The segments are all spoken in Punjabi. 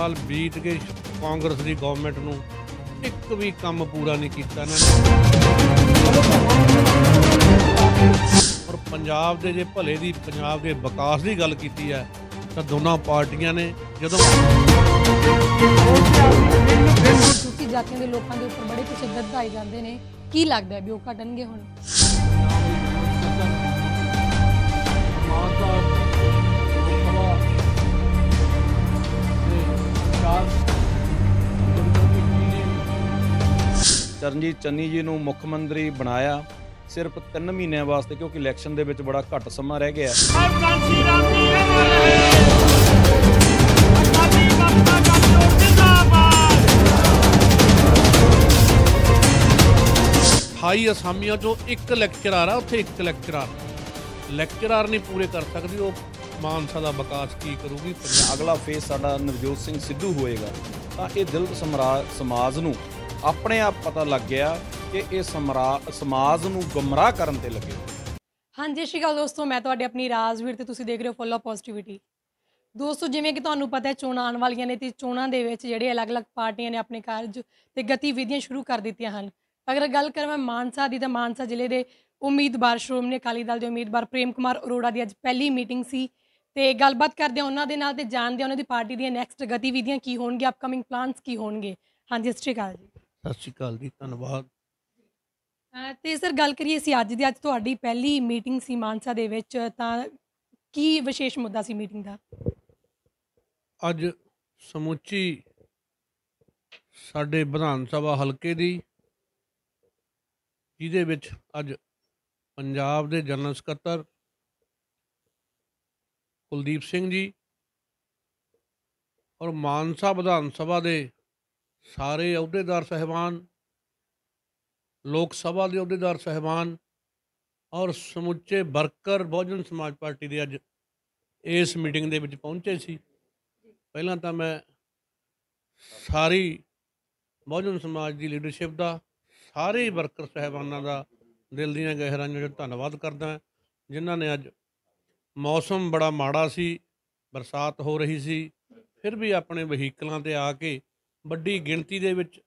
ਸਾਲ ਬੀਤ ਕੇ ਕਾਂਗਰਸ ਦੀ ਗਵਰਨਮੈਂਟ ਨੂੰ ਇੱਕ ਵੀ ਕੰਮ ਪੂਰਾ ਨਹੀਂ ਕੀਤਾ ਇਹਨਾਂ ਨੇ ਔਰ ਪੰਜਾਬ ਦੇ ਜੇ ਭਲੇ ਦੀ ਪੰਜਾਬ ਦੇ ਵਿਕਾਸ ਦੀ ਗੱਲ ਕੀਤੀ ਹੈ ਤਾਂ ਦੋਨਾਂ ਪਾਰਟੀਆਂ ਨੇ ਜਦੋਂ ਜਾਤੀਆਂ ਦੇ ਲੋਕਾਂ ਦੇ ਉੱਪਰ ਬੜੇ ਕੁਛ ਦਰਦ ਆਈ ਜਾਂਦੇ ਨੇ ਕੀ ਲੱਗਦਾ ਵੀ ਉਹ ਘਟਣਗੇ ਹੁਣ ਚਰਨਜੀਤ ਚੰਨੀ ਜੀ ਨੂੰ ਮੁੱਖ ਮੰਤਰੀ ਬਣਾਇਆ ਸਿਰਫ 3 ਮਹੀਨਿਆਂ ਵਾਸਤੇ ਕਿਉਂਕਿ ਇਲੈਕਸ਼ਨ ਦੇ ਵਿੱਚ ਬੜਾ ਘੱਟ ਸਮਾਂ ਰਹਿ ਗਿਆ ਹਾਈ ਅਸਾਮੀਆਂ ਚੋਂ ਇੱਕ ਲੈਕਚਰਾਰ ਆ ਉੱਥੇ ਇੱਕ ਲੈਕਚਰਾਰ ਲੈਕਚਰਾਰ ਨਹੀਂ ਪੂਰੇ ਕਰ ਸਕਦੀ ਉਹ ਮਾਨਸਾ ਦਾ ਵਿਕਾਸ ਕੀ ਕਰੂਗੀ ਅਗਲਾ ਫੇਸ ਸਾਡਾ ਨਰਜੋਤ ਸਿੰਘ ਸਿੱਧੂ ਹੋਏਗਾ ਤਾਂ ਇਹ ਦਿਲਤ ਸਮਾਜ ਨੂੰ ਆਪਣੇ ਆਪ ਪਤਾ ਲੱਗ ਗਿਆ ਕਿ ਇਹ ਸਮਾਜ ਨੂੰ ਗਮਰਾਹ ਕਰਨ ਤੇ ਲੱਗੇ ਹਾਂਜੀ ਸ਼੍ਰੀ ਅਕਾਲ ਦੋਸਤੋ ਮੈਂ ਤੁਹਾਡੇ ਆਪਣੀ ਰਾਜਵੀਰ ਤੇ ਤੁਸੀਂ ਦੇਖ ਰਹੇ ਹੋ ਫੁੱਲ ਆਫ ਪੋਜ਼ਿਟਿਵਿਟੀ ਦੋਸਤੋ ਜਿਵੇਂ ਕਿ ਤੁਹਾਨੂੰ ਪਤਾ ਹੈ ਚੋਣਾਂ ਆਉਣ ਵਾਲੀਆਂ ਨੇ ਤੇ ਚੋਣਾਂ ਦੇ ਵਿੱਚ ਜਿਹੜੇ ਅਲੱਗ-ਅਲੱਗ ਪਾਰਟੀਆਂ ਨੇ ਆਪਣੇ ਕਾਰਜ ਤੇ ਗਤੀਵਿਧੀਆਂ ਸ਼ੁਰੂ ਕਰ ਦਿੱਤੀਆਂ ਹਨ ਅਗਰ ਗੱਲ ਕਰਾਂ ਮੈਂ ਮਾਨਸਾ ਦੀ ਤਾਂ ਮਾਨਸਾ ਜ਼ਿਲ੍ਹੇ ਦੇ ਉਮੀਦਵਾਰ ਸ਼੍ਰੋਮਣੀ ਅਕਾਲੀ ਦਲ ਦੇ ਉਮੀਦਵਾਰ ਪ੍ਰੇਮ ਕੁਮਾਰ ਅਰੋੜਾ ਦੀ ਅੱਜ ਪਹਿਲੀ ਮੀਟਿੰਗ ਸੀ ਤੇ ਗੱਲਬਾਤ ਕਰਦੇ ਆ ਉਹਨਾਂ ਦੇ ਨਾਲ ਤੇ ਜਾਣਦੇ ਆ ਉਹਨਾਂ ਦੀ ਪਾਰਟੀ ਦੀਆਂ ਨੈਕਸਟ ਗਤੀਵਿਧੀਆਂ ਕੀ ਹੋਣਗੀਆਂ ਅਪਕਮਿੰਗ ਪਲਾਨਸ ਕੀ ਹੋਣਗੇ ਹਾਂਜੀ ਸਤਿ ਸ਼੍ਰੀ ਅਕਾਲ ਜੀ ਸਤਿ ਸ਼੍ਰੀ ਅਕਾਲ ਜੀ ਧੰਨਵਾਦ ਤੇ ਸਰ ਗੱਲ ਕਰੀਏ ਸੀ ਅੱਜ ਦੀ ਅੱਜ ਤੁਹਾਡੀ ਪਹਿਲੀ ਮੀਟਿੰਗ ਸੀ ਮਾਨਸਾ ਦੇ ਵਿੱਚ ਤਾਂ ਕੀ ਵਿਸ਼ੇਸ਼ ਮੁੱਦਾ ਸੀ ਮੀਟਿੰਗ ਦਾ ਅੱਜ ਸਮੁੱਚੀ ਸਾਡੇ ਵਿਧਾਨ ਸਭਾ ਹਲਕੇ ਦੀ ਜਿਹਦੇ ਵਿੱਚ ਅੱਜ ਪੰਜਾਬ ਦੇ ਜਨਰਲ ਸਕੱਤਰ कुलदीप सिंह जी और मानसा विधानसभा के सारे अहदेदार साहबान लोग सभा के अहदेदार साहबान और समुचे वर्कर बहुजन समाज पार्टी के अज इस मीटिंग पहुँचे सी पहला तो मैं सारी बहुजन समाज की लीडरशिप का सारे वर्कर साहबाना का दिल दहराइया धनवाद करना जिन्होंने अज ਮੌਸਮ ਬੜਾ ਮਾੜਾ ਸੀ ਬਰਸਾਤ ਹੋ ਰਹੀ ਸੀ ਫਿਰ ਵੀ ਆਪਣੇ ਵਹੀਕਲਾਂ ਤੇ ਆ ਕੇ ਵੱਡੀ ਗਿਣਤੀ ਦੇ ਵਿੱਚ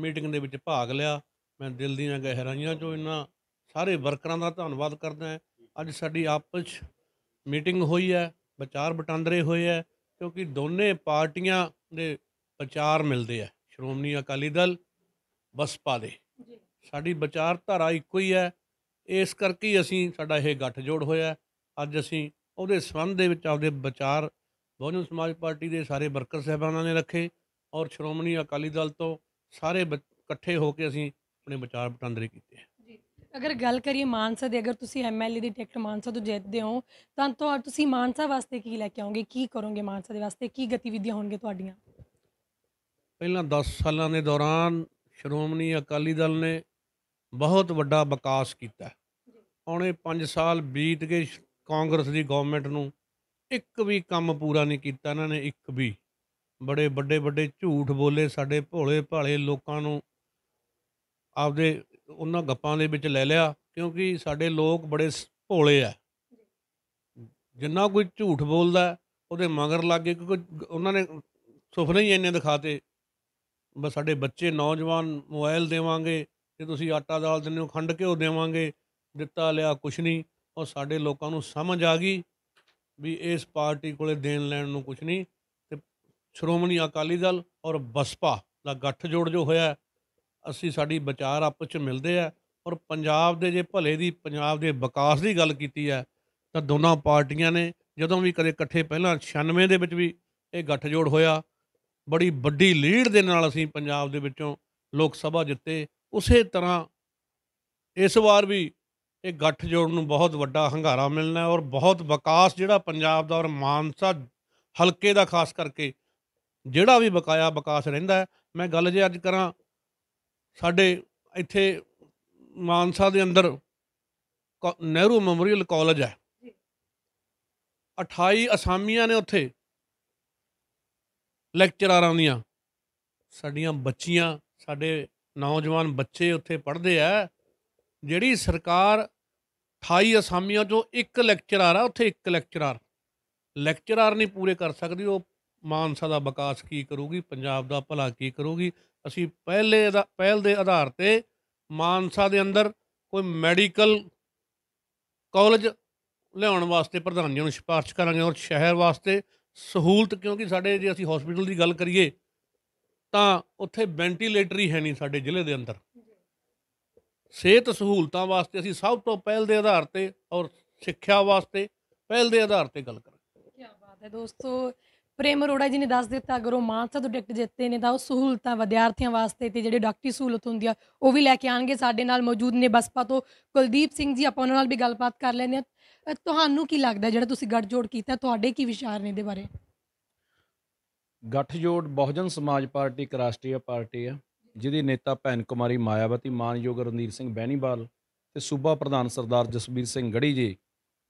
ਮੀਟਿੰਗ ਦੇ ਵਿੱਚ ਭਾਗ ਲਿਆ ਮੈਂ ਦਿਲ ਦੀਆਂ ਗਹਿਰਾਈਆਂ ਚੋਂ ਇਹਨਾਂ ਸਾਰੇ ਵਰਕਰਾਂ ਦਾ ਧੰਨਵਾਦ ਕਰਦਾ ਹਾਂ ਅੱਜ ਸਾਡੀ ਆਪਸ ਮੀਟਿੰਗ ਹੋਈ ਹੈ ਵਿਚਾਰ ਵਟਾਂਦਰੇ ਹੋਏ ਹੈ ਕਿਉਂਕਿ ਦੋਨੇ ਪਾਰਟੀਆਂ ਦੇ ਵਿਚਾਰ ਮਿਲਦੇ ਆ ਸ਼੍ਰੋਮਣੀ ਅਕਾਲੀ ਦਲ ਬਸਪਾ ਦੇ ਸਾਡੀ ਵਿਚਾਰਧਾਰਾ ਇੱਕੋ ਹੀ ਹੈ ਇਸ ਕਰਕੇ ਹੀ ਅਸੀਂ ਸਾਡਾ ਇਹ ਗੱਠਜੋੜ ਹੋਇਆ ਅੱਜ ਅਸੀਂ ਉਹਦੇ ਸੰਬੰਧ ਦੇ ਵਿੱਚ ਆਪਦੇ ਵਿਚਾਰ ਬਹੁਜਨ ਸਮਾਜ ਪਾਰਟੀ ਦੇ ਸਾਰੇ ਵਰਕਰ ਸਹਿਬਾਨਾਂ ਨੇ ਰੱਖੇ ਔਰ ਸ਼੍ਰੋਮਣੀ ਅਕਾਲੀ ਦਲ ਤੋਂ ਸਾਰੇ ਇਕੱਠੇ ਹੋ ਕੇ ਅਸੀਂ ਆਪਣੇ ਵਿਚਾਰ ਪਟੰਦਰੇ ਕੀਤੇ ਜੀ ਅਗਰ ਗੱਲ ਕਰੀਏ ਮਾਨਸਾ ਦੇ ਅਗਰ ਤੁਸੀਂ ਐਮਐਲਏ ਦੀ ਟਿਕਟ ਮਾਨਸਾ ਤੋਂ ਜਿੱਤਦੇ ਹੋ ਤਾਂ ਤੋਂ ਤੁਸੀਂ ਮਾਨਸਾ ਵਾਸਤੇ ਕੀ ਲੈ ਕੇ ਆਓਗੇ ਕੀ ਕਰੋਗੇ ਮਾਨਸਾ ਦੇ ਵਾਸਤੇ ਕੀ ਗਤੀਵਿਧੀਆਂ ਹੋਣਗੀਆਂ ਤੁਹਾਡੀਆਂ ਪਹਿਲਾਂ 10 ਸਾਲਾਂ ਦੇ ਦੌਰਾਨ ਸ਼੍ਰੋਮਣੀ ਅਕਾਲੀ ਦਲ ਨੇ ਬਹੁਤ ਵੱਡਾ ਵਿਕਾਸ ਕੀਤਾ ਆਉਣੇ 5 ਸਾਲ ਬੀਤ ਗਏ ਕਾਂਗਰਸ ਦੀ ਗਵਰਨਮੈਂਟ ਨੂੰ ਇੱਕ ਵੀ ਕੰਮ ਪੂਰਾ ਨਹੀਂ ਕੀਤਾ ਇਹਨਾਂ ਨੇ ਇੱਕ ਵੀ ਬੜੇ ਵੱਡੇ ਵੱਡੇ ਝੂਠ ਬੋਲੇ ਸਾਡੇ ਭੋਲੇ ਭਾਲੇ ਲੋਕਾਂ ਨੂੰ ਆਪਦੇ ਉਹਨਾਂ ਗੱਪਾਂ ਦੇ ਵਿੱਚ ਲੈ ਲਿਆ ਕਿਉਂਕਿ ਸਾਡੇ ਲੋਕ ਬੜੇ ਭੋਲੇ ਆ ਜਿੰਨਾ ਕੋਈ ਝੂਠ ਬੋਲਦਾ ਉਹਦੇ ਮਗਰ ਲੱਗ ਗਏ ਕਿਉਂਕਿ ਉਹਨਾਂ ਨੇ ਸੁਪਨੇ ਹੀ ਇੰਨੇ ਦਿਖਾਤੇ ਬਸ ਸਾਡੇ ਬੱਚੇ ਨੌਜਵਾਨ ਮੋਬਾਈਲ ਦੇਵਾਂਗੇ ਜੇ ਤੁਸੀਂ ਆਟਾ ਦਾਲ ਦਿੰਦੇ ਹੋ ਖੰਡ ਘਿਓ ਦੇਵਾਂਗੇ ਦਿੱਤਾ ਲਿਆ ਕੁਛ ਨਹੀਂ ਔਰ ਸਾਡੇ ਲੋਕਾਂ ਨੂੰ ਸਮਝ ਆ ਗਈ ਵੀ ਇਸ ਪਾਰਟੀ ਕੋਲੇ ਦੇਣ ਲੈਣ ਨੂੰ ਕੁਝ ਨਹੀਂ ਤੇ ਸ਼੍ਰੋਮਣੀ ਅਕਾਲੀ ਦਲ ਔਰ ਬਸਪਾ ਦਾ ਗੱਠ ਜੋੜ ਜੋ ਹੋਇਆ ਅਸੀਂ ਸਾਡੀ ਵਿਚਾਰ ਆਪਸ ਵਿੱਚ ਮਿਲਦੇ ਆ ਔਰ ਪੰਜਾਬ ਦੇ ਜੇ ਭਲੇ ਦੀ ਪੰਜਾਬ ਦੇ ਵਿਕਾਸ ਦੀ ਗੱਲ ਕੀਤੀ ਹੈ ਤਾਂ ਦੋਨਾਂ ਪਾਰਟੀਆਂ ਨੇ ਜਦੋਂ ਵੀ ਕਦੇ ਇਕੱਠੇ ਪਹਿਲਾਂ 96 ਦੇ ਵਿੱਚ ਵੀ ਇਹ ਗੱਠ ਜੋੜ ਹੋਇਆ ਬੜੀ ਵੱਡੀ ਲੀਡ ਦੇ ਨਾਲ ਅਸੀਂ ਪੰਜਾਬ ਦੇ ਵਿੱਚੋਂ ਲੋਕ ਸਭਾ ਜਿੱਤੇ ਉਸੇ ਤਰ੍ਹਾਂ ਇਸ ਵਾਰ ਵੀ ਇਹ ਗੱਠ ਜੋੜ ਨੂੰ ਬਹੁਤ ਵੱਡਾ ਹੰਗਾਰਾ ਮਿਲਣਾ ਔਰ ਬਹੁਤ ਵਿਕਾਸ ਜਿਹੜਾ ਪੰਜਾਬ ਦਾ ਔਰ ਮਾਨਸਾ ਹਲਕੇ ਦਾ ਖਾਸ ਕਰਕੇ ਜਿਹੜਾ ਵੀ ਬਕਾਇਆ ਵਿਕਾਸ ਰਹਿੰਦਾ ਮੈਂ ਗੱਲ ਜੇ ਅੱਜ ਕਰਾਂ ਸਾਡੇ ਇੱਥੇ ਮਾਨਸਾ ਦੇ ਅੰਦਰ ਨਹਿਰੂ ਮੈਮੋਰੀਅਲ ਕਾਲਜ ਹੈ 28 ਅਸਾਮੀਆਂ ਨੇ ਉੱਥੇ ਲੈਕਚਰਾਰਾਂ ਦੀਆਂ ਸਾਡੀਆਂ ਬੱਚੀਆਂ ਸਾਡੇ ਨੌਜਵਾਨ ਬੱਚੇ ਉੱਥੇ ਪੜ੍ਹਦੇ ਆ ਜਿਹੜੀ ਸਰਕਾਰ 28 ਅਸਾਮੀਆਂ ਚੋਂ ਇੱਕ ਲੈਕਚਰਾਰ ਆ ਉੱਥੇ ਇੱਕ ਲੈਕਚਰਾਰ ਲੈਕਚਰਾਰ ਨਹੀਂ ਪੂਰੇ ਕਰ ਸਕਦੀ ਉਹ ਮਾਨਸਾ ਦਾ ਵਿਕਾਸ ਕੀ ਕਰੂਗੀ ਪੰਜਾਬ ਦਾ ਭਲਾ ਕੀ ਕਰੂਗੀ ਅਸੀਂ ਪਹਿਲੇ ਦਾ ਪਹਿਲ ਦੇ ਆਧਾਰ ਤੇ ਮਾਨਸਾ ਦੇ ਅੰਦਰ ਕੋਈ ਮੈਡੀਕਲ ਕਾਲਜ ਲਿਆਉਣ ਵਾਸਤੇ ਪ੍ਰਧਾਨ ਜੀ ਨੂੰ ਸਿਫਾਰਿਸ਼ ਕਰਾਂਗੇ ਔਰ ਸ਼ਹਿਰ ਵਾਸਤੇ ਸਹੂਲਤ ਕਿਉਂਕਿ ਸਾਡੇ ਜੇ ਅਸੀਂ ਹਸਪੀਟਲ ਦੀ ਗੱਲ ਕਰੀਏ ਤਾਂ ਉੱਥੇ ਵੈਂਟੀਲੇਟਰ ਹੀ ਹੈ ਨਹੀਂ ਸਾਡੇ ਜ਼ਿਲ੍ਹੇ ਦੇ ਅੰਦਰ ਸਿਹਤ ਸਹੂਲਤਾਂ ਵਾਸਤੇ ਅਸੀਂ ਸਭ ਤੋਂ ਪਹਿਲ ਦੇ ਆਧਾਰ ਤੇ ਔਰ ਸਿੱਖਿਆ ਵਾਸਤੇ ਪਹਿਲ ਦੇ ਆਧਾਰ ਤੇ ਗੱਲ ਕਰਾਂਗੇ ਕੀ ਬਾਤ ਹੈ ਦੋਸਤੋ ਪ੍ਰੇਮ ਅਰੋੜਾ ਜੀ ਨੇ ਦੱਸ ਦਿੱਤਾ ਅਗਰ ਉਹ ਮਾਨਸਾ ਤੋਂ ਡਾਕਟਰ ਜਿੱਤੇ ਨੇ ਤਾਂ ਉਹ ਸਹੂਲਤਾਂ ਵਿਦਿਆਰਥੀਆਂ ਵਾਸਤੇ ਤੇ ਜਿਹੜੇ ਡਾਕਟਰੀ ਸਹੂਲਤ ਹੁੰਦੀ ਆ ਉਹ ਵੀ ਲੈ ਕੇ ਆਣਗੇ ਸਾਡੇ ਨਾਲ ਮੌਜੂਦ ਨੇ ਬਸਪਾ ਤੋਂ ਕੁਲਦੀਪ ਸਿੰਘ ਜੀ ਆਪਾਂ ਉਹਨਾਂ ਨਾਲ ਵੀ ਗੱਲਬਾਤ ਕਰ ਲੈਂਦੇ ਆ ਤੁਹਾਨੂੰ ਕੀ ਲੱਗਦਾ ਜਿਹੜਾ ਤੁਸੀਂ ਗੱਠਜੋੜ ਕੀਤਾ ਤੁਹਾਡੇ ਕੀ ਵਿਚਾਰ ਨੇ ਇਹਦੇ ਬਾਰੇ ਗੱਠਜੋੜ ਬਹੁਜਨ ਸਮਾਜ ਪਾਰਟੀ ਇੱਕ ਰਾਸ਼ਟਰੀ ਪਾਰਟੀ ਆ ਜਿਹਦੇ ਨੇਤਾ ਭੈਣ ਕੁਮਾਰੀ ਮਾਇਆਵਤੀ ਮਾਨਯੋਗ ਰਣਦੀਰ ਸਿੰਘ ਬੈਣੀਵਾਲ ਤੇ ਸੂਬਾ ਪ੍ਰਧਾਨ ਸਰਦਾਰ ਜਸਬੀਰ ਸਿੰਘ ਗੜੀ ਜੀ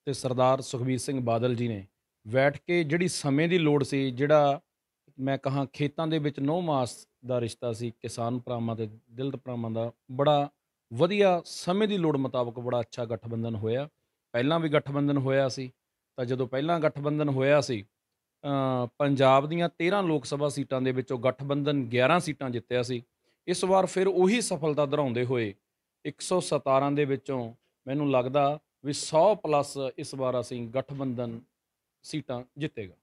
ਤੇ ਸਰਦਾਰ ਸੁਖਬੀਰ ਸਿੰਘ ਬਾਦਲ ਜੀ ਨੇ ਬੈਠ ਕੇ ਜਿਹੜੀ ਸਮੇਂ ਦੀ ਲੋੜ ਸੀ ਜਿਹੜਾ ਮੈਂ ਕਹਾ ਖੇਤਾਂ ਦੇ ਵਿੱਚ ਨੋ ਮਾਸ ਦਾ ਰਿਸ਼ਤਾ ਸੀ ਕਿਸਾਨ ਭਰਾਵਾਂ ਦੇ ਦਿਲਤ ਭਰਾਵਾਂ ਦਾ ਬੜਾ ਵਧੀਆ ਸਮੇਂ ਦੀ ਲੋੜ ਮੁਤਾਬਕ ਬੜਾ ਅੱਛਾ ਗਠਬੰਧਨ ਹੋਇਆ ਪਹਿਲਾਂ ਵੀ ਗਠਬੰਧਨ ਹੋਇਆ ਸੀ ਤਾਂ ਜਦੋਂ ਪਹਿਲਾਂ ਗਠਬੰਧਨ ਹੋਇਆ ਸੀ ਪੰਜਾਬ ਦੀਆਂ 13 ਲੋਕ ਸਭਾ ਸੀਟਾਂ ਦੇ ਵਿੱਚੋਂ ਗਠਬੰਧਨ 11 ਸੀਟਾਂ ਜਿੱਤਿਆ ਸੀ ਇਸ ਵਾਰ ਫਿਰ ਉਹੀ ਸਫਲਤਾ ਦਰਾਉਂਦੇ ਹੋਏ 117 ਦੇ ਵਿੱਚੋਂ ਮੈਨੂੰ ਲੱਗਦਾ ਵੀ 100 ਪਲੱਸ ਇਸ ਵਾਰ ਅਸੀਂ ਗਠਬੰਧਨ ਸੀਟਾਂ ਜਿੱਤੇਗਾ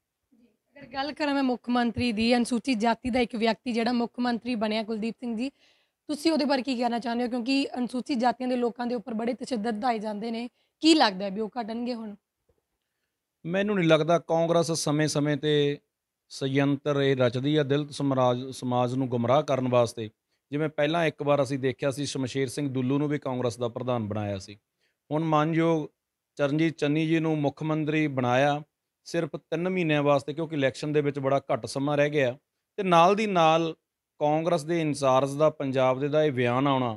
ਅਗਰ ਗੱਲ ਕਰਾਂ ਮੈਂ ਮੁੱਖ ਮੰਤਰੀ ਦੀ ਅਨੁਸੂਚਿਤ ਜਾਤੀ ਦਾ ਇੱਕ ਵਿਅਕਤੀ ਜਿਹੜਾ ਮੁੱਖ ਮੰਤਰੀ ਬਣਿਆ ਕੁਲਦੀਪ ਸਿੰਘ ਜੀ ਤੁਸੀਂ ਉਹਦੇ ਬਾਰੇ ਕੀ ਕਹਿਣਾ ਚਾਹੁੰਦੇ ਹੋ ਕਿਉਂਕਿ ਅਨੁਸੂਚਿਤ ਜਾਤੀਆਂ ਦੇ ਲੋਕਾਂ ਦੇ ਉੱਪਰ ਬੜੇ ਤਸ਼ੱਦਦ ਦਾਏ ਜਾਂਦੇ ਨੇ ਕੀ ਲੱਗਦਾ ਵੀ ਉਹ ਘਟਣਗੇ ਹੁਣ ਮੈਨੂੰ ਨਹੀਂ ਲੱਗਦਾ ਕਾਂਗਰਸ ਸਮੇਂ-ਸਮੇਂ ਤੇ ਸਯੰਤਰ ਇਹ ਰਚਦੀ ਆ ਦਲਿਤ ਸਮਰਾਜ ਸਮਾਜ ਨੂੰ ਗੁੰਮਰਾਹ ਕਰਨ ਵਾਸਤੇ ਜਿਵੇਂ ਪਹਿਲਾਂ ਇੱਕ ਵਾਰ ਅਸੀਂ ਦੇਖਿਆ ਸੀ ਸ਼ਮਸ਼ੇਰ ਸਿੰਘ ਦੁੱਲੂ ਨੂੰ ਵੀ ਕਾਂਗਰਸ ਦਾ ਪ੍ਰਧਾਨ ਬਣਾਇਆ ਸੀ ਹੁਣ ਮਾਨਯੋਗ ਚਰਨਜੀਤ ਚੰਨੀ ਜੀ ਨੂੰ ਮੁੱਖ ਮੰਤਰੀ ਬਣਾਇਆ ਸਿਰਫ 3 ਮਹੀਨਿਆਂ ਵਾਸਤੇ ਕਿਉਂਕਿ ਇਲੈਕਸ਼ਨ ਦੇ ਵਿੱਚ ਬੜਾ ਘੱਟ ਸਮਾਂ ਰਹਿ ਗਿਆ ਤੇ ਨਾਲ ਦੀ ਨਾਲ ਕਾਂਗਰਸ ਦੇ ਇਨਸਾਰਜ ਦਾ ਪੰਜਾਬ ਦੇ ਦਾ ਇਹ ਬਿਆਨ ਆਉਣਾ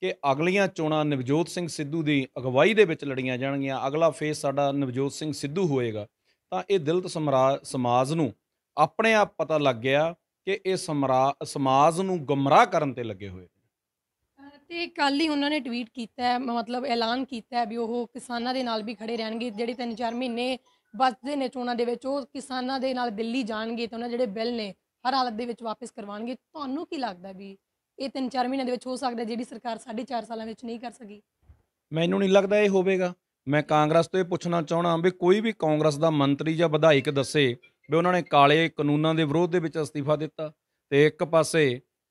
ਕਿ ਅਗਲੀਆਂ ਚੋਣਾਂ ਨਵਜੋਤ ਸਿੰਘ ਸਿੱਧੂ ਦੀ ਅਗਵਾਈ ਦੇ ਵਿੱਚ ਲੜੀਆਂ ਜਾਣਗੀਆਂ ਅਗਲਾ ਫੇਸ ਸਾਡਾ ਨਵਜੋਤ ਸਿੰਘ ਸਿੱਧੂ ਹੋਏਗਾ ਤਾਂ ਇਹ ਦਿਲਤ ਸਮਾਜ ਨੂੰ ਆਪਣੇ ਆਪ ਪਤਾ ਲੱਗ ਗਿਆ ਕਿ ਇਹ ਸਮਾਜ ਨੂੰ ਗਮਰਾਹ ਕਰਨ ਤੇ ਲੱਗੇ ਹੋਏ ਤੇ ਕੱਲ ਹੀ ਉਹਨਾਂ ਨੇ ਟਵੀਟ ਕੀਤਾ ਹੈ ਮਤਲਬ ਐਲਾਨ ਕੀਤਾ ਹੈ ਵੀ ਉਹ ਕਿਸਾਨਾਂ ਦੇ ਨਾਲ ਵੀ ਖੜੇ ਰਹਿਣਗੇ ਜਿਹੜੇ 3-4 ਮਹੀਨੇ ਬਸਦੇ ਨੇ ਚੋਣਾਂ ਦੇ ਵਿੱਚ ਉਹ ਕਿਸਾਨਾਂ ਦੇ ਨਾਲ ਦਿੱਲੀ ਜਾਣਗੇ ਤੇ ਉਹਨਾਂ ਜਿਹੜੇ ਬਿੱਲ ਨੇ ਹਰ ਹਾਲਤ ਦੇ ਵਿੱਚ ਵਾਪਸ ਕਰਵਾਉਣਗੇ ਤੁਹਾਨੂੰ ਕੀ ਲੱਗਦਾ ਵੀ ਇਹ 3-4 ਮਹੀਨੇ ਦੇ ਵਿੱਚ ਹੋ ਸਕਦਾ ਜਿਹੜੀ ਸਰਕਾਰ 4.5 ਸਾਲਾਂ ਵਿੱਚ ਨਹੀਂ ਕਰ ਸਕੀ ਮੈਨੂੰ ਨਹੀਂ ਲੱਗਦਾ ਇਹ ਹੋਵੇਗਾ ਮੈਂ ਕਾਂਗਰਸ ਤੋਂ ਇਹ ਪੁੱਛਣਾ ਚਾਹਣਾ ਵੀ ਕੋਈ ਵੀ ਕਾਂਗਰਸ ਦਾ ਮੰਤਰੀ ਜਾਂ ਵਿਧਾਇਕ ਦੱਸੇ ਵੀ ਉਹਨਾਂ ਨੇ ਕਾਲੇ ਕਾਨੂੰਨਾਂ ਦੇ ਵਿਰੋਧ ਦੇ ਵਿੱਚ ਅਸਤੀਫਾ ਦਿੱਤਾ ਤੇ ਇੱਕ ਪਾਸੇ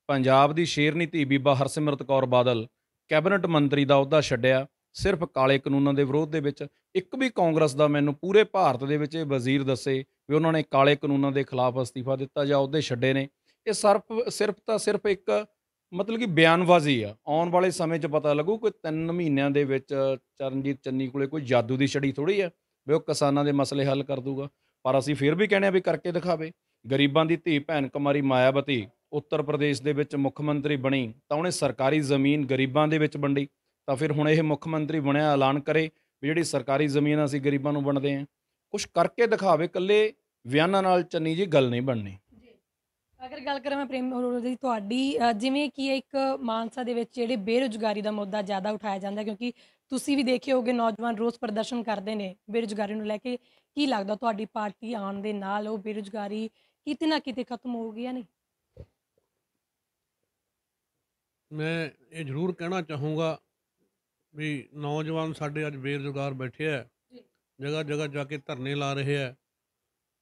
ਪੰਜਾਬ ਦੀ ਸ਼ੇਰਨੀ ਧੀ ਬੀਬਾ ਹਰਸਿਮਰਤ ਕੌਰ ਬਾਦਲ ਕੈਬਨਟ ਮੰਤਰੀ ਦਾ ਅਹੁਦਾ ਛੱਡਿਆ ਸਿਰਫ ਕਾਲੇ ਕਾਨੂੰਨਾਂ ਦੇ ਵਿਰੋਧ ਦੇ ਵਿੱਚ ਇੱਕ ਵੀ ਕਾਂਗਰਸ ਦਾ ਮੈਨੂੰ ਪੂਰੇ ਭਾਰਤ ਦੇ ਵਿੱਚ ਇਹ ਵਜ਼ੀਰ ਦੱਸੇ ਵੀ ਉਹਨਾਂ ਨੇ ਕਾਲੇ ਕਾਨੂੰਨਾਂ ਦੇ ਖਿਲਾਫ ਅਸਤੀਫਾ ਦਿੱਤਾ ਜਾਂ ਉਹਦੇ ਛੱਡੇ ਨੇ ਇਹ ਸਿਰਫ ਸਿਰਫ ਤਾਂ ਸਿਰਫ ਇੱਕ ਮਤਲਬ ਕਿ ਬਿਆਨਬਾਜ਼ੀ ਆ ਆਉਣ ਵਾਲੇ ਸਮੇਂ 'ਚ ਪਤਾ ਲੱਗੂ ਕੋਈ 3 ਮਹੀਨਿਆਂ ਦੇ ਵਿੱਚ ਚਰਨਜੀਤ ਚੰਨੀ ਕੋਲੇ ਕੋਈ ਜਾਦੂ ਦੀ ਛੜੀ ਥੋੜੀ ਆ ਵੀ ਉਹ ਕਿਸਾਨਾਂ ਦੇ ਮਸਲੇ ਹੱਲ ਕਰ ਦੂਗਾ ਪਰ ਅਸੀਂ ਫਿਰ ਵੀ ਕਹਿੰਦੇ ਆ ਵੀ ਕਰਕੇ ਦਿਖਾਵੇ ਗਰੀਬਾਂ ਦੀ ਧੀ ਭੈਣ ਕੁਮਾਰੀ ਮਾਇਆਵਤੀ ਉੱਤਰ ਪ੍ਰਦੇਸ਼ ਦੇ ਵਿੱਚ ਮੁੱਖ ਮੰਤਰੀ ਬਣੀ ਤਾਂ ਉਹਨੇ ਸਰਕਾਰੀ ਜ਼ਮੀਨ ਗਰੀਬਾਂ ਦੇ ਵਿੱਚ ਵੰਡੀ ਤਾਂ ਫਿਰ ਹੁਣ ਇਹ ਮੁੱਖ ਮੰਤਰੀ ਬਣਿਆ ਐਲਾਨ ਕਰੇ ਵੀ ਜਿਹੜੀ ਸਰਕਾਰੀ ਜ਼ਮੀਨ ਅਸੀਂ ਗਰੀਬਾਂ ਨੂੰ ਵੰਡਦੇ ਆ ਕੁਝ ਕਰਕੇ ਦਿਖਾਵੇ ਕੱਲੇ ਬਿਆਨਾਂ ਨਾਲ ਚੰਨੀ ਜੀ ਗੱਲ ਨਹੀਂ ਬਣਨੀ ਅਗਰ ਗੱਲ ਕਰਾਂ ਮੈਂ ਪ੍ਰੇਮ ਅਰੋੜਾ ਜੀ ਤੁਹਾਡੀ ਜਿਵੇਂ ਕਿ ਇੱਕ ਮਾਨਸਾ ਦੇ ਵਿੱਚ ਜਿਹੜੇ ਬੇਰੋਜ਼ਗਾਰੀ ਦਾ ਮੁੱਦਾ ਜ਼ਿਆਦਾ ਉਠਾਇਆ ਜਾਂਦਾ ਕਿਉਂਕਿ ਤੁਸੀਂ ਵੀ ਦੇਖੇ ਹੋਗੇ ਨੌਜਵਾਨ ਰੋਜ਼ ਪ੍ਰਦਰਸ਼ਨ ਕਰਦੇ ਨੇ ਬੇਰੋਜ਼ਗਾਰੀ ਨੂੰ ਲੈ ਕੇ ਕੀ ਲੱਗਦਾ ਤੁਹਾਡੀ ਪਾਰਟੀ ਆਉਣ ਦੇ ਨਾਲ ਉਹ ਬੇਰੋਜ਼ਗਾਰੀ ਕਿਤੇ ਨਾ ਕਿਤੇ ਖਤਮ ਹੋਊਗੀ ਜਾਂ ਨਹੀਂ ਮੈਂ ਇਹ ਜ਼ਰੂਰ ਕਹਿਣਾ ਚਾਹੂੰਗਾ ਵੀ ਨੌਜਵਾਨ ਸਾਡੇ ਅੱਜ ਬੇਰੋਜ਼ਗਾਰ ਬੈਠੇ ਆ ਜਗਾ ਜਗਾ ਜਾ ਕੇ ਧਰਨੇ ਲਾ ਰਹੇ ਆ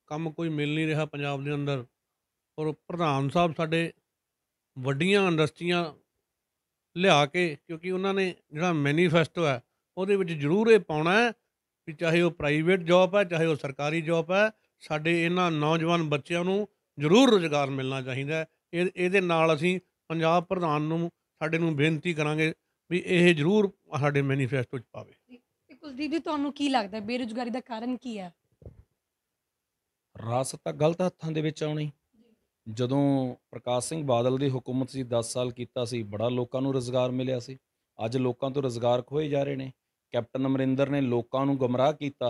ਕੰਮ ਕੋਈ ਮਿਲ ਨਹੀਂ ਰਿਹਾ ਪੰਜਾਬ ਦੇ ਅੰਦਰ ਔਰ ਪ੍ਰਧਾਨ ਸਾਹਿਬ ਸਾਡੇ ਵੱਡੀਆਂ ਇੰਡਸਟਰੀਆਂ ਲਿਆ ਕੇ ਕਿਉਂਕਿ ਉਹਨਾਂ ਨੇ ਜਿਹੜਾ ਮੈਨੀਫੈਸਟੋ ਹੈ ਉਹਦੇ ਵਿੱਚ ਜ਼ਰੂਰ ਇਹ ਪਾਉਣਾ ਹੈ ਕਿ ਚਾਹੇ ਉਹ ਪ੍ਰਾਈਵੇਟ ਜੌਬ ਹੈ ਚਾਹੇ ਉਹ ਸਰਕਾਰੀ ਜੌਬ ਹੈ ਸਾਡੇ ਇਹਨਾਂ ਨੌਜਵਾਨ ਬੱਚਿਆਂ ਨੂੰ ਜ਼ਰੂਰ ਰੋਜ਼ਗਾਰ ਮਿਲਣਾ ਚਾਹੀਦਾ ਹੈ ਇਹਦੇ ਨਾਲ ਅਸੀਂ ਪੰਜਾਬ ਪ੍ਰਧਾਨ ਨੂੰ ਸਾਡੇ ਨੂੰ ਬੇਨਤੀ ਕਰਾਂਗੇ ਵੀ ਇਹ ਜ਼ਰੂਰ ਸਾਡੇ ਮੈਨੀਫੈਸਟੋ 'ਚ ਪਾਵੇ ਤੇ ਕੁਲਦੀਪ ਜੀ ਤੁਹਾਨੂੰ ਕੀ ਲੱਗਦਾ ਬੇਰੋਜ਼ਗਾਰੀ ਦਾ ਕਾਰਨ ਕੀ ਹੈ ਰਾਸ ਤਾਂ ਗਲਤ ਹੱਥਾਂ ਦੇ ਵਿੱਚ ਆਉਣੀ ਜਦੋਂ ਪ੍ਰਕਾਸ਼ ਸਿੰਘ ਬਾਦਲ ਦੀ ਹਕੂਮਤ ਸੀ 10 ਸਾਲ ਕੀਤਾ ਸੀ ਬੜਾ ਲੋਕਾਂ ਨੂੰ ਰੋਜ਼ਗਾਰ ਮਿਲਿਆ ਸੀ ਅੱਜ ਲੋਕਾਂ ਤੋਂ ਰੋਜ਼ਗਾਰ ਖੋਏ ਜਾ ਰਹੇ ਨੇ ਕੈਪਟਨ ਅਮਰਿੰਦਰ ਨੇ ਲੋਕਾਂ ਨੂੰ ਗਮਰਾਹ ਕੀਤਾ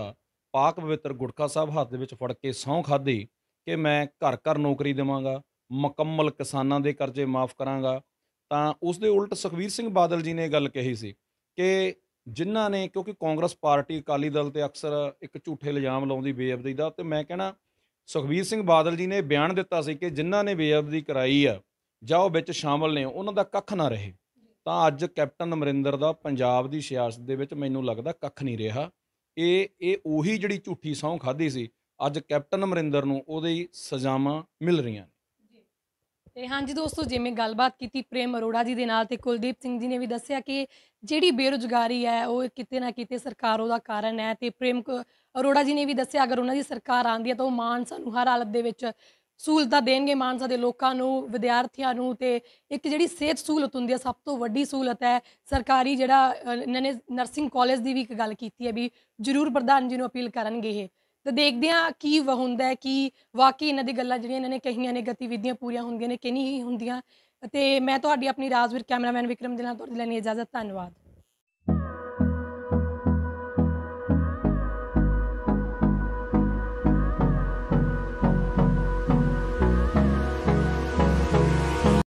ਪਾਕ ਪਵਿੱਤਰ ਗੁੜਖਾ ਸਾਹਿਬ ਹੱਥ ਦੇ ਵਿੱਚ ਫੜ ਕੇ ਸੌਂ ਖਾਦੀ ਕਿ ਮੈਂ ਘਰ ਘਰ ਨੌਕਰੀ ਦੇਵਾਂਗਾ ਮੁਕੰਮਲ ਕਿਸਾਨਾਂ ਦੇ ਕਰਜ਼ੇ ਮਾਫ ਕਰਾਂਗਾ ਤਾਂ ਉਸ ਦੇ ਉਲਟ ਸੁਖਵੀਰ ਸਿੰਘ ਬਾਦਲ ਜੀ ਨੇ ਗੱਲ ਕਹੀ ਸੀ ਕਿ ਜਿਨ੍ਹਾਂ ਨੇ ਕਿਉਂਕਿ ਕਾਂਗਰਸ ਪਾਰਟੀ ਅਕਾਲੀ ਦਲ ਤੇ ਅਕਸਰ ਇੱਕ ਝੂਠੇ ਇਲਜ਼ਾਮ ਲਾਉਂਦੀ ਬੇਅਬਦੀ ਦਾ ਤੇ ਮੈਂ ਕਹਿਣਾ ਸੁਖਬੀਰ ਸਿੰਘ ਬਾਦਲ ਜੀ ਨੇ ਬਿਆਨ ਦਿੱਤਾ ਸੀ ਕਿ ਜਿਨ੍ਹਾਂ ਨੇ ਬੇਅਦਬੀ ਕਰਾਈ ਆ ਜਾਂ ਉਹ ਵਿੱਚ ਸ਼ਾਮਲ ਨੇ ਉਹਨਾਂ ਦਾ ਕੱਖ ਨਾ ਰਹੇ ਤਾਂ ਅੱਜ ਕੈਪਟਨ ਅਮਰਿੰਦਰ ਦਾ ਪੰਜਾਬ ਦੀ ਸਿਆਸਤ ਦੇ ਵਿੱਚ ਮੈਨੂੰ ਲੱਗਦਾ ਕੱਖ ਨਹੀਂ ਰਿਹਾ ਇਹ ਇਹ ਉਹੀ ਜਿਹੜੀ ਝੂਠੀ ਸੌਂ ਖਾਦੀ ਸੀ ਅੱਜ ਕੈਪਟਨ ਅਮਰਿੰਦਰ ਨੂੰ ਉਹਦੇ ਸਜ਼ਾਵਾਂ ਮਿਲ ਰਹੀਆਂ ਤੇ ਹਾਂਜੀ ਦੋਸਤੋ ਜਿਵੇਂ ਗੱਲਬਾਤ ਕੀਤੀ ਪ੍ਰੇਮ ਅਰੋੜਾ ਜੀ ਦੇ ਨਾਲ ਤੇ ਕੁਲਦੀਪ ਸਿੰਘ ਜੀ ਨੇ ਵੀ ਦੱਸਿਆ ਕਿ ਜਿਹੜੀ ਬੇਰੁਜ਼ਗਾਰੀ ਹੈ ਉਹ ਕਿਤੇ ਨਾ ਕਿਤੇ ਸਰਕਾਰ ਉਹਦਾ ਕਾਰਨ ਹੈ ਤੇ ਪ੍ਰੇਮ ਅਰੋੜਾ ਜੀ ਨੇ ਵੀ ਦੱਸਿਆ ਅਗਰ ਉਹਨਾਂ ਦੀ ਸਰਕਾਰ ਆਂਦੀ ਹੈ ਤਾਂ ਉਹ ਮਾਨ ਸਾਨੂੰ ਹਰ ਹਾਲਤ ਦੇ ਵਿੱਚ ਸਹੂਲਤਾਂ ਦੇਣਗੇ ਮਾਨਸਾ ਦੇ ਲੋਕਾਂ ਨੂੰ ਵਿਦਿਆਰਥੀਆਂ ਨੂੰ ਤੇ ਇੱਕ ਜਿਹੜੀ ਸਿਹਤ ਸਹੂਲਤ ਹੁੰਦੀ ਹੈ ਸਭ ਤੋਂ ਵੱਡੀ ਸਹੂਲਤ ਹੈ ਸਰਕਾਰੀ ਜਿਹੜਾ ਇਹਨਾਂ ਨੇ ਨਰਸਿੰਗ ਕਾਲਜ ਦੀ ਵੀ ਇੱਕ ਗੱਲ ਕੀਤੀ ਹੈ ਵੀ ਜ਼ਰੂਰ ਪ੍ਰਧਾਨ ਜੀ ਨੂੰ ਅਪੀਲ ਕਰਨਗੇ ਇਹ ਤਾਂ ਦੇਖਦੇ ਹਾਂ ਕੀ ਹੁੰਦਾ ਹੈ ਕਿ ਵਾਕਈ ਇਹਨਾਂ ਦੀ ਗੱਲਾਂ ਜਿਹੜੀਆਂ ਇਹਨਾਂ ਨੇ ਕਹੀਆਂ ਨੇ ਗਤੀਵਿਧੀਆਂ ਪੂਰੀਆਂ ਹੁੰਦੀਆਂ ਨੇ ਕਿ ਨਹੀਂ ਹੁੰਦੀਆਂ ਤੇ ਮੈਂ ਤੁਹਾਡੀ ਆਪਣੀ ਰਾਜਵੀਰ ਕੈਮਰਾਮੈਨ ਵਿਕਰਮ ਦੇ ਨਾਲ ਤੁਹਾਡੇ ਲਈ ਇਜਾਜ਼ਤ ਧੰਨਵਾਦ